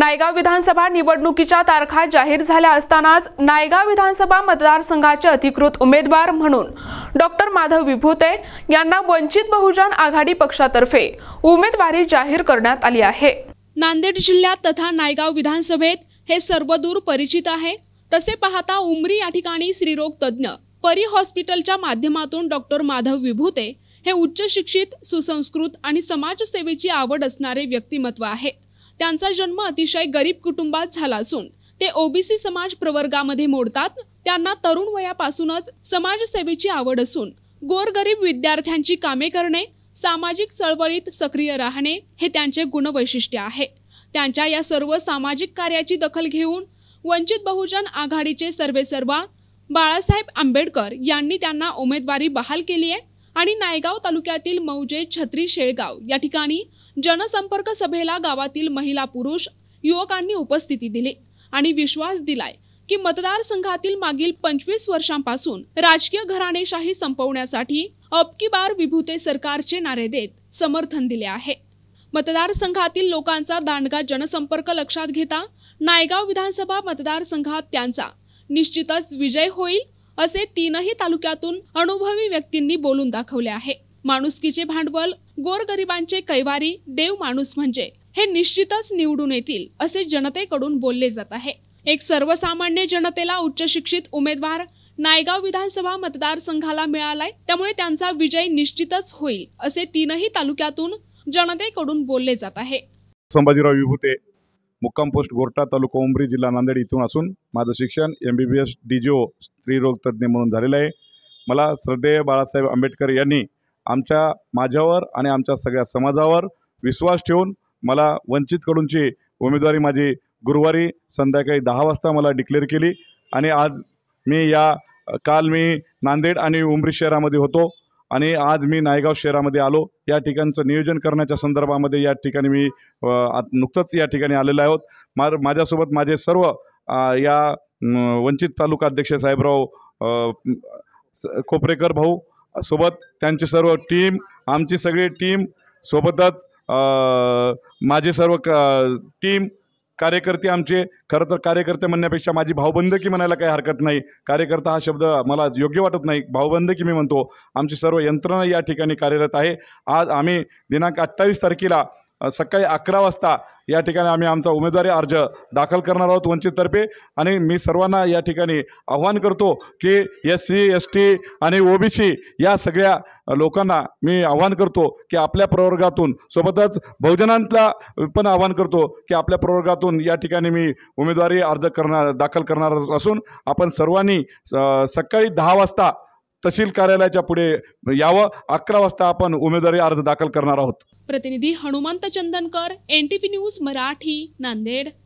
नायगाव विधानसभा निवडणुकीच्या तारखा जाहीर झाल्या असतानाच नायगाव विधानसभा मतदारसंघाचे अधिकृत उमेदवार म्हणून डॉक्टर माधव विभूते यांना वंचित बहुजन आघाडी पक्षातर्फे उमेदवारी जाहीर करण्यात आली आहे नांदेड जिल्ह्यात तथा नायगाव विधानसभेत हे सर्वदूर परिचित आहे तसे पाहता उमरी या ठिकाणी श्रीरोग तज्ज्ञ परी हॉस्पिटलच्या माध्यमातून डॉक्टर माधव विभूते हे उच्च शिक्षित सुसंस्कृत आणि समाजसेवेची आवड असणारे व्यक्तिमत्व आहे त्यांचा जन्म अतिशय गरीब कुटुंबात झाला असून ते ओबीसी समाज प्रवर्गामध्ये मोडतात त्यांना तरुण वयापासूनच समाजसेवेची आवड असून गोरगरीब विद्यार्थ्यांची कामे करणे सामाजिक चळवळीत सक्रिय राहणे हे त्यांचे गुणवैशिष्ट्य आहे त्यांच्या या सर्व सामाजिक कार्याची दखल घेऊन वंचित बहुजन आघाडीचे सर्वेसर्वा बाळासाहेब आंबेडकर यांनी त्यांना उमेदवारी बहाल केली आहे आणि नायगाव तालुक्यातील मौजे छत्री शेळगाव या ठिकाणी जनसंपर्क सभेला गावातील महिला पुरुष युवकांनी उपस्थिती दिली आणि विश्वास दिलाय की मतदारसंघातील मागील पंचवीस वर्षांपासून राजकीय घराणेशाही संपवण्यासाठी अबकी बार विभूते सरकारचे नारे देत समर्थन दिले आहे मतदारसंघातील लोकांचा दांडगा जनसंपर्क लक्षात घेता नायगाव विधानसभा मतदारसंघात त्यांचा निश्चितच विजय होईल असे तीनही तालुक्यातून अनुभवी व्यक्तींनी बोलून दाखवले आहे माणुसकीचे भांडवल गोरगरिबांचे कैवारी देव माणूस म्हणजे हे निश्चितच निवडून येतील असे जनतेकडून बोलले जात आहे एक सर्वसामान्य जनतेला उच्च शिक्षित उमेदवार नायगाव विधानसभा मतदारसंघाला मिळालाय त्यामुळे त्यांचा विजय निश्चितच होईल असे तीनही तालुक्यातून जनतेकडून बोलले जात आहे संभाजीराव विभूते मुक्काम पोस्ट गोरटा तालुका उमरी जिल्हा नांदेड इथून असून माझं शिक्षण M B B S D G O स्त्रीरोगतज्ञ म्हणून झालेलं आहे मला श्रद्धेय बाळासाहेब आंबेडकर यांनी आमच्या माझ्यावर आणि आमच्या सगळ्या समाजावर विश्वास ठेवून मला वंचितकडूनची उमेदवारी माझी गुरुवारी संध्याकाळी दहा वाजता मला डिक्लेअर केली आणि आज मी या काल मी नांदेड आणि उमरी शहरामध्ये होतो आणि आज मी नायगाव शहरामध्ये आलो या ठिकाणचं नियोजन करण्याच्या संदर्भामध्ये या ठिकाणी मी नुकतंच या ठिकाणी आलेलो आहोत मा माझ्यासोबत माझे सर्व या वंचित तालुका अध्यक्ष साहेबराव कोपरेकर भाऊ सोबत त्यांची सर्व टीम आमची सगळी टीम सोबतच माझी सर्व टीम कार्यकर्ते आमचे खरं तर कार्यकर्ते म्हणण्यापेक्षा माझी की म्हणायला काही हरकत नाही कार्यकर्ता हा शब्द मला योग्य वाटत नाही की मी म्हणतो आमची सर्व यंत्रणा या ठिकाणी कार्यरत आहे आज आम्ही दिनांक अठ्ठावीस तारखेला सकाळी अकरा वाजता या ठिकाणी आम्ही आमचा उमेदवारी अर्ज दाखल करणार आहोत वंचिततर्फे आणि मी सर्वांना या ठिकाणी आव्हान करतो की एस सी एस टी आणि सी या सगळ्या लोकांना मी आव्हान करतो की आपल्या प्रवर्गातून सोबतच बहुजनांना पण आव्हान करतो की आपल्या प्रवर्गातून या ठिकाणी मी उमेदवारी अर्ज करणार दाखल करणार असून आपण सर्वांनी सकाळी दहा वाजता तहसील कार्यालयाच्या पुढे यावं अकरा वाजता आपण उमेदवारी अर्ज दाखल करणार आहोत प्रतिनिधी हनुमंत चंदनकर एनटीपी न्यूज मराठी नांदेड